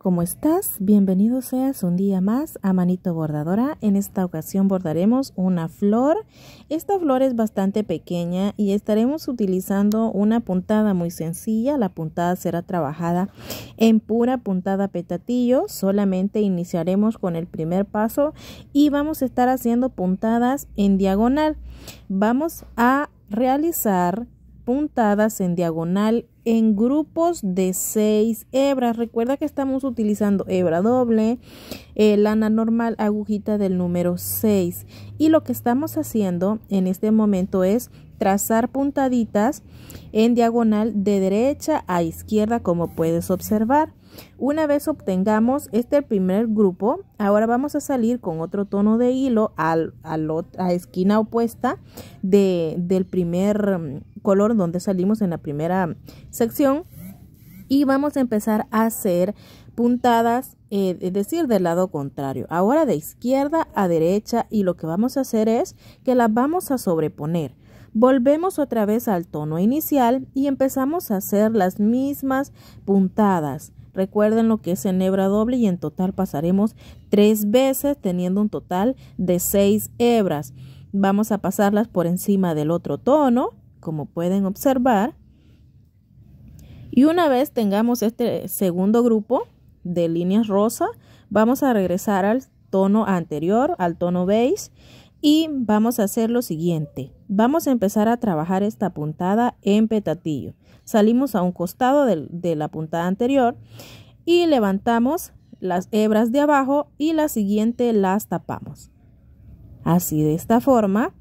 ¿Cómo estás? Bienvenido seas un día más a Manito Bordadora. En esta ocasión bordaremos una flor. Esta flor es bastante pequeña y estaremos utilizando una puntada muy sencilla. La puntada será trabajada en pura puntada petatillo. Solamente iniciaremos con el primer paso y vamos a estar haciendo puntadas en diagonal. Vamos a realizar puntadas en diagonal en grupos de 6 hebras. Recuerda que estamos utilizando hebra doble, eh, lana normal, agujita del número 6. Y lo que estamos haciendo en este momento es trazar puntaditas en diagonal de derecha a izquierda como puedes observar. Una vez obtengamos este primer grupo, ahora vamos a salir con otro tono de hilo a la esquina opuesta del primer mm, color donde salimos en la primera sección y vamos a empezar a hacer puntadas, eh, es decir, del lado contrario. Ahora de izquierda a derecha y lo que vamos a hacer es que las vamos a sobreponer. Volvemos otra vez al tono inicial y empezamos a hacer las mismas puntadas. Recuerden lo que es en hebra doble y en total pasaremos tres veces teniendo un total de seis hebras. Vamos a pasarlas por encima del otro tono, como pueden observar. Y una vez tengamos este segundo grupo de líneas rosa, vamos a regresar al tono anterior, al tono beige, y vamos a hacer lo siguiente. Vamos a empezar a trabajar esta puntada en petatillo. Salimos a un costado de, de la puntada anterior y levantamos las hebras de abajo y la siguiente las tapamos. Así de esta forma.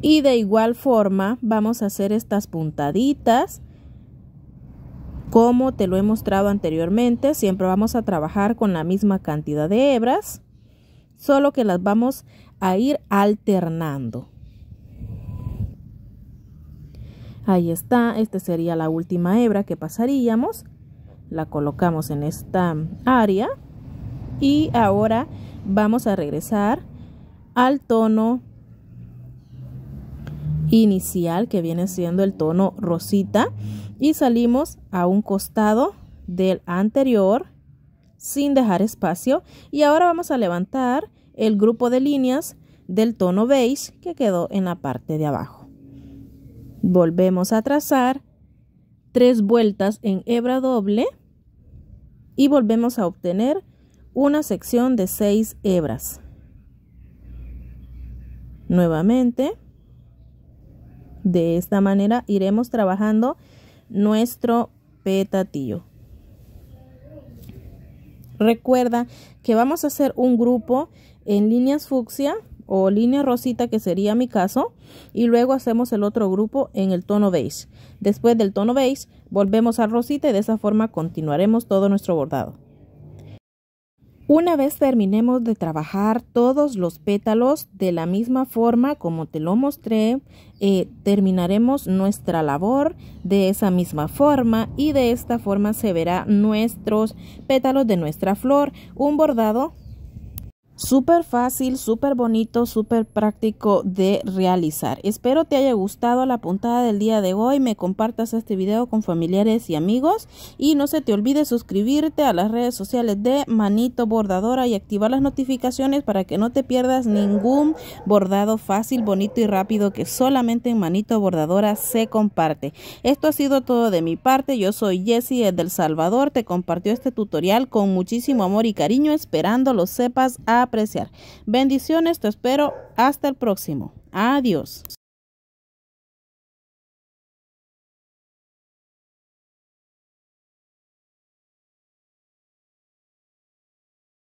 Y de igual forma vamos a hacer estas puntaditas como te lo he mostrado anteriormente. Siempre vamos a trabajar con la misma cantidad de hebras solo que las vamos a ir alternando. Ahí está, esta sería la última hebra que pasaríamos. La colocamos en esta área y ahora vamos a regresar al tono inicial que viene siendo el tono rosita y salimos a un costado del anterior sin dejar espacio y ahora vamos a levantar el grupo de líneas del tono beige que quedó en la parte de abajo. Volvemos a trazar tres vueltas en hebra doble y volvemos a obtener una sección de seis hebras. Nuevamente, de esta manera iremos trabajando nuestro petatillo. Recuerda que vamos a hacer un grupo en líneas fucsia o línea rosita que sería mi caso y luego hacemos el otro grupo en el tono beige. Después del tono beige volvemos al rosita y de esa forma continuaremos todo nuestro bordado. Una vez terminemos de trabajar todos los pétalos de la misma forma como te lo mostré, eh, terminaremos nuestra labor de esa misma forma y de esta forma se verá nuestros pétalos de nuestra flor. Un bordado Súper fácil, súper bonito, súper práctico de realizar. Espero te haya gustado la puntada del día de hoy. Me compartas este video con familiares y amigos. Y no se te olvide suscribirte a las redes sociales de Manito Bordadora y activar las notificaciones para que no te pierdas ningún bordado fácil, bonito y rápido que solamente en Manito Bordadora se comparte. Esto ha sido todo de mi parte. Yo soy Jessie del Salvador. Te compartió este tutorial con muchísimo amor y cariño, esperando lo sepas. A apreciar. Bendiciones, te espero hasta el próximo. Adiós.